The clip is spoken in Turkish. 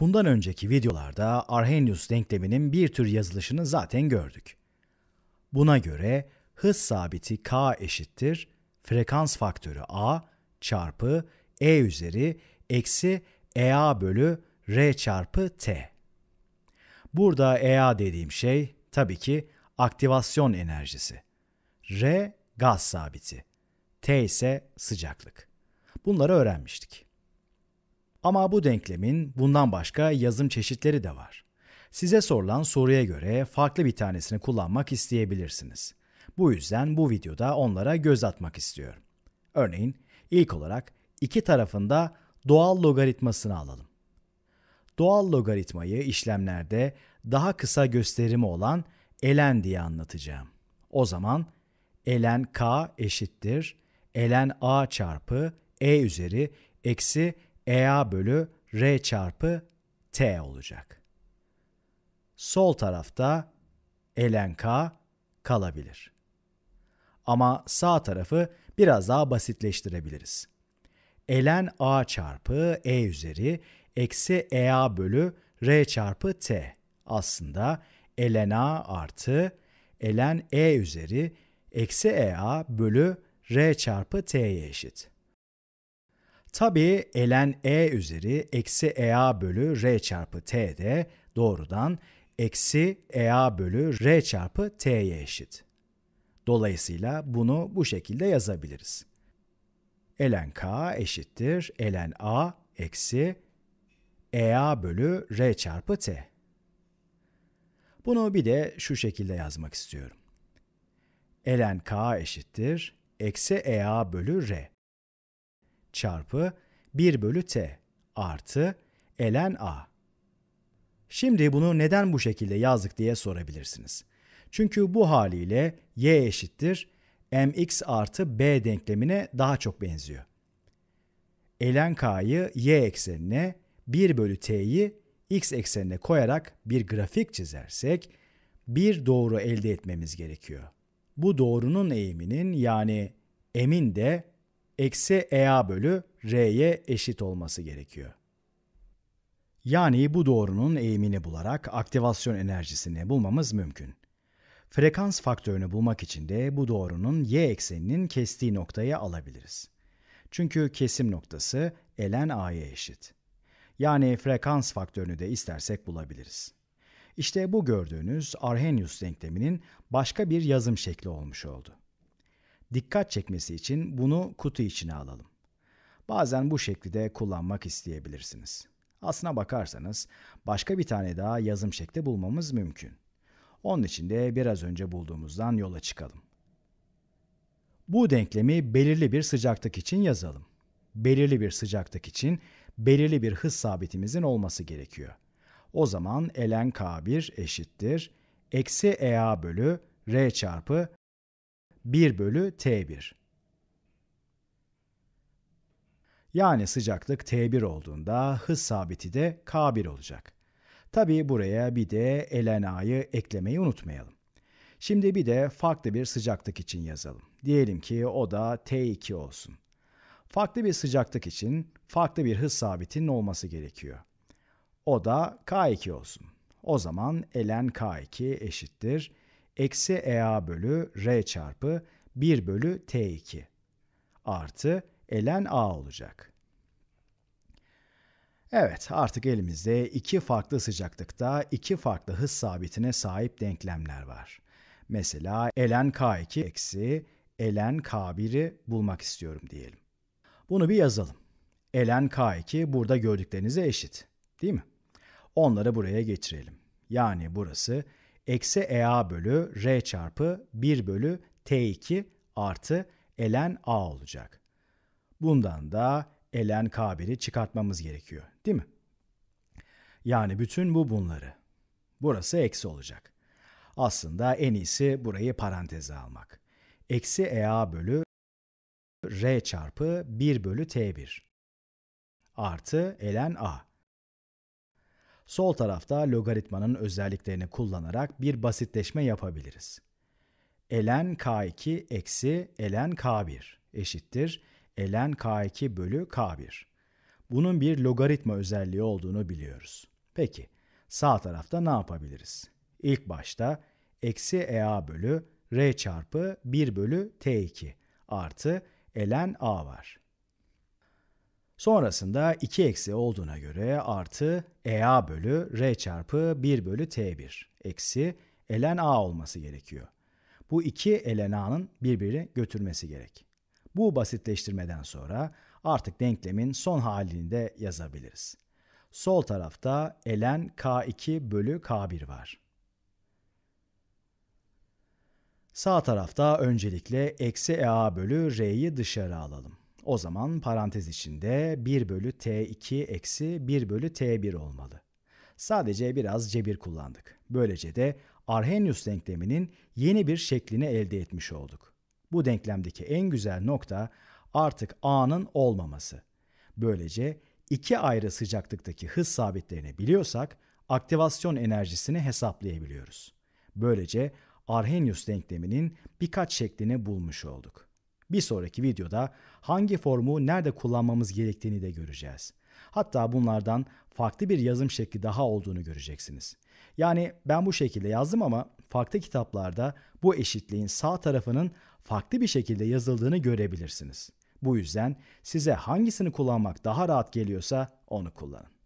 Bundan önceki videolarda Arrhenius denkleminin bir tür yazılışını zaten gördük. Buna göre hız sabiti k eşittir frekans faktörü a çarpı e üzeri eksi ea bölü r çarpı t. Burada ea dediğim şey tabii ki aktivasyon enerjisi. r gaz sabiti, t ise sıcaklık. Bunları öğrenmiştik. Ama bu denklemin bundan başka yazım çeşitleri de var. Size sorulan soruya göre farklı bir tanesini kullanmak isteyebilirsiniz. Bu yüzden bu videoda onlara göz atmak istiyorum. Örneğin ilk olarak iki tarafında doğal logaritmasını alalım. Doğal logaritmayı işlemlerde daha kısa gösterimi olan ln diye anlatacağım. O zaman ln k eşittir ln a çarpı e üzeri eksi EA bölü R çarpı T olacak. Sol tarafta ln K kalabilir. Ama sağ tarafı biraz daha basitleştirebiliriz. ln A çarpı E üzeri eksi EA bölü R çarpı T aslında ln A artı ln E üzeri eksi EA bölü R çarpı T'ye eşit. Tabii ln e üzeri eksi ea bölü r çarpı t de doğrudan eksi ea bölü r çarpı t'ye eşit. Dolayısıyla bunu bu şekilde yazabiliriz. ln k eşittir ln a eksi ea bölü r çarpı t. Bunu bir de şu şekilde yazmak istiyorum. ln k eşittir eksi ea bölü r çarpı 1 bölü t artı ln a. Şimdi bunu neden bu şekilde yazdık diye sorabilirsiniz. Çünkü bu haliyle y eşittir mx artı b denklemine daha çok benziyor. Ln k'yı y eksenine 1 bölü t'yi x eksenine koyarak bir grafik çizersek bir doğru elde etmemiz gerekiyor. Bu doğrunun eğiminin yani m'in de eksi EA bölü R'ye eşit olması gerekiyor. Yani bu doğrunun eğimini bularak aktivasyon enerjisini bulmamız mümkün. Frekans faktörünü bulmak için de bu doğrunun y ekseninin kestiği noktayı alabiliriz. Çünkü kesim noktası elen a'ya eşit. Yani frekans faktörünü de istersek bulabiliriz. İşte bu gördüğünüz Arrhenius denkleminin başka bir yazım şekli olmuş oldu dikkat çekmesi için bunu kutu içine alalım. Bazen bu şekli de kullanmak isteyebilirsiniz. Aslına bakarsanız başka bir tane daha yazım şekli bulmamız mümkün. Onun için de biraz önce bulduğumuzdan yola çıkalım. Bu denklemi belirli bir sıcaklık için yazalım. Belirli bir sıcaklık için belirli bir hız sabitimizin olması gerekiyor. O zaman ln K1 eşittir eksi EA bölü R çarpı 1 bölü T1. Yani sıcaklık T1 olduğunda hız sabiti de K1 olacak. Tabi buraya bir de LNA'yı eklemeyi unutmayalım. Şimdi bir de farklı bir sıcaklık için yazalım. Diyelim ki o da T2 olsun. Farklı bir sıcaklık için farklı bir hız sabitinin olması gerekiyor. O da K2 olsun. O zaman ln K2 eşittir eksi EA bölü R çarpı 1 bölü T2 artı elen A olacak. Evet artık elimizde iki farklı sıcaklıkta iki farklı hız sabitine sahip denklemler var. Mesela elen K2 eksi elen K1'i bulmak istiyorum diyelim. Bunu bir yazalım. Elen K2 burada gördüklerinize eşit değil mi? Onları buraya geçirelim. Yani burası eksi EA bölü R çarpı 1 bölü T2 artı ln A olacak. Bundan da ln K1'i çıkartmamız gerekiyor değil mi? Yani bütün bu bunları. Burası eksi olacak. Aslında en iyisi burayı paranteze almak. Eksi EA bölü R çarpı 1 bölü T1 artı ln A. Sol tarafta logaritmanın özelliklerini kullanarak bir basitleşme yapabiliriz. ln k2 eksi ln k1 eşittir ln k2 bölü k1. Bunun bir logaritma özelliği olduğunu biliyoruz. Peki sağ tarafta ne yapabiliriz? İlk başta eksi ea bölü r çarpı 1 bölü t2 artı ln a var. Sonrasında 2 eksi olduğuna göre artı EA bölü R çarpı 1 bölü T1 eksi ln A olması gerekiyor. Bu iki ln A'nın birbirini götürmesi gerek. Bu basitleştirmeden sonra artık denklemin son halini de yazabiliriz. Sol tarafta ln K2 bölü K1 var. Sağ tarafta öncelikle eksi EA bölü R'yi dışarı alalım. O zaman parantez içinde 1 bölü t2 eksi 1 bölü t1 olmalı. Sadece biraz cebir kullandık. Böylece de Arrhenius denkleminin yeni bir şeklini elde etmiş olduk. Bu denklemdeki en güzel nokta artık a'nın olmaması. Böylece iki ayrı sıcaklıktaki hız sabitlerini biliyorsak aktivasyon enerjisini hesaplayabiliyoruz. Böylece Arrhenius denkleminin birkaç şeklini bulmuş olduk. Bir sonraki videoda hangi formu nerede kullanmamız gerektiğini de göreceğiz. Hatta bunlardan farklı bir yazım şekli daha olduğunu göreceksiniz. Yani ben bu şekilde yazdım ama farklı kitaplarda bu eşitliğin sağ tarafının farklı bir şekilde yazıldığını görebilirsiniz. Bu yüzden size hangisini kullanmak daha rahat geliyorsa onu kullanın.